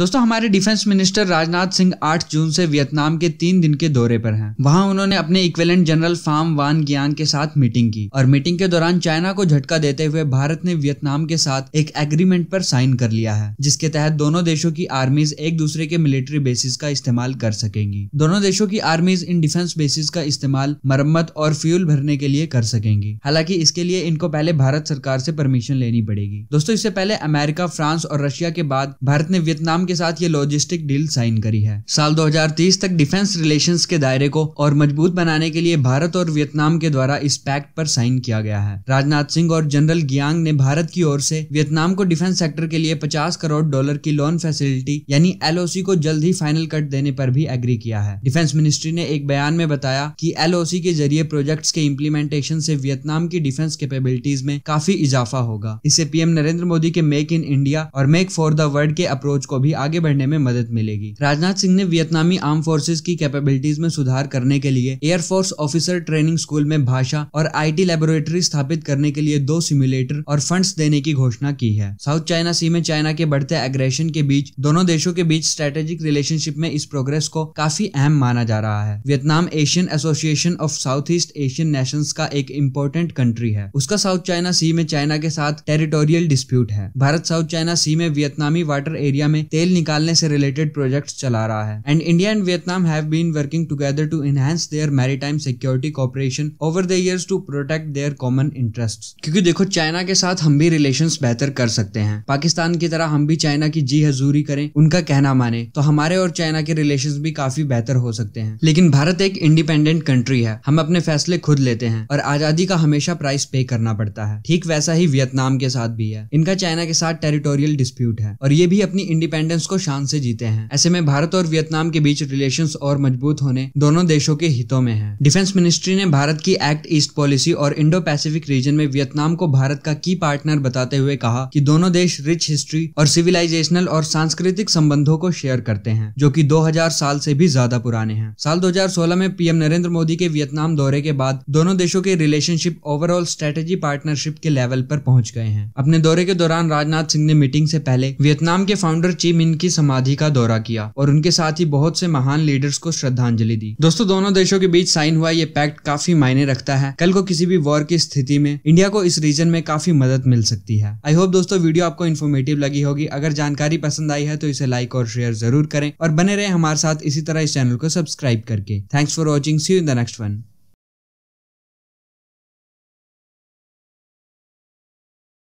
दोस्तों हमारे defence minister Rajnath Singh 8 जून से वियतनाम के तीन दिन के दौरे पर हैं। वहां उन्होंने अपने equivalent general Phan Van Giang के साथ मीटिंग की और मीटिंग के दौरान चाइना को झटका देते हुए भारत ने वियतनाम के साथ एक एग्रीमेंट पर साइन कर लिया है जिसके तहत दोनों देशों की आर्मीज एक दूसरे के मिलिट्री बेसिस का इस्तेमाल कर सकेंगी दोनों देशों की आर्मीज इन डिफेंस बेसिस का इस्तेमाल मरम्मत और फ्यूल भरने के लिए कर सकेंगी हालांकि इसके लिए इनको पहले भारत सरकार से परमिशन लेनी पड़ेगी दोस्तों इससे पहले अमेरिका फ्रांस और रशिया के बाद भारत ने वियतनाम के साथ ये लॉजिस्टिक डील साइन करी है साल 2030 तक डिफेंस रिलेशंस के दायरे को और मजबूत बनाने के लिए भारत और वियतनाम के द्वारा इस पैक्ट पर साइन किया गया है राजनाथ सिंह और जनरल गियांग ने भारत की ओर से वियतनाम को डिफेंस सेक्टर के लिए पचास करोड़ डॉलर की लोन फैसिलिटी यानी एल को जल्द ही फाइनल कट देने पर भी एग्री किया है डिफेंस मिनिस्ट्री ने एक बयान में बताया कि एल के जरिए प्रोजेक्ट के इम्प्लीमेंटेशन से वियतनाम की डिफेंस कैपेबिलिटीज में काफी इजाफा होगा इसे पीएम नरेंद्र मोदी के मेक इन इंडिया और मेक फॉर द वर्ल्ड के अप्रोच को भी भी आगे बढ़ने में मदद मिलेगी राजनाथ सिंह ने वियतनामी आर्म फोर्सेज की कैपेबिलिटीज में सुधार करने के लिए एयरफोर्स ऑफिसर ट्रेनिंग स्कूल में भाषा और टी लेबोरेटरी स्थापित करने के लिए दो सिम्युलेटर और फंड देने की घोषणा की है साउथ चाइना सी में चाइना के बढ़ते एग्रेशन के बीच दोनों देशों के बीच स्ट्रेटेजिक रिलेशनशिप में इस प्रोग्रेस को काफी अहम माना जा रहा है Vietnam Asian association of South East Asian nation का एक इम्पोर्टेंट कंट्री है उसका साउथ चाइना सी में चाइना के साथ टेरिटोरियल डिस्प्यूट है भारत साउथ चाइना सी में वियतनामी वाटर एरिया में तेल निकालने से रिलेटेड प्रोजेक्ट्स चला रहा है and India and Vietnam have been working together to enhance their maritime security cooperation over the years to protect their common interest क्योंकि देखो चाइना के साथ हम भी रिलेशन बेहतर कर सकते हैं पाकिस्तान की तरह हम भी चाइना की जी हजूरी करें उनका कहना माने तो हमारे और चाइना के रिलेशन भी काफी बेहतर हो सकते हैं लेकिन भारत एक इंडिपेंडेंट कंट्री है हम अपने फैसले खुद लेते हैं और आजादी का हमेशा प्राइस पे करना पड़ता है ठीक वैसा ही वियतनाम के साथ भी है इनका चाइना के साथ टेरिटोरियल डिस्प्यूट है और ये भी अपनी इंडिपेंडेंट इंडिपेंडेंस को शान से जीते हैं ऐसे में भारत और वियतनाम के बीच रिलेशन और मजबूत होने दोनों देशों के हितों में है डिफेंस मिनिस्ट्री ने भारत की एक्ट ईस्ट पॉलिसी और इंडो पैसिफिक रीजन में वियतनाम को भारत का की पार्टनर बताते हुए कहा कि दोनों देश रिच हिस्ट्री और सिविलाइजेशनल और सांस्कृतिक संबंधों को शेयर करते हैं जो की दो साल से भी ज्यादा पुराने हैं साल दो में पीएम नरेंद्र मोदी के वियतनाम दौरे के बाद दोनों देशों के रिलेशनशिप ओवरऑल स्ट्रेटेजी पार्टनरशिप के लेवल पर पहुंच गए हैं अपने दौरे के दौरान राजनाथ सिंह ने मीटिंग से पहले वियतनाम के फाउंडर चीफ मिन की समाधि का दौरा किया और उनके साथ ही बहुत से महान लीडर्स को श्रद्धांजलि दी दोस्तों दोनों देशों के बीच साइन हुआ ये पैक्ट काफी मायने रखता है कल को किसी भी वॉर की स्थिति में इंडिया को इस रीजन में काफी मदद मिल सकती है आई होप दोस्तों वीडियो आपको इन्फॉर्मेटिव लगी होगी अगर जानकारी पसंद आई है तो इसे लाइक और शेयर जरूर करें और बने रहे हमारे साथ इसी तरह इस चैनल को सब्सक्राइब करके thanks for watching see in the next one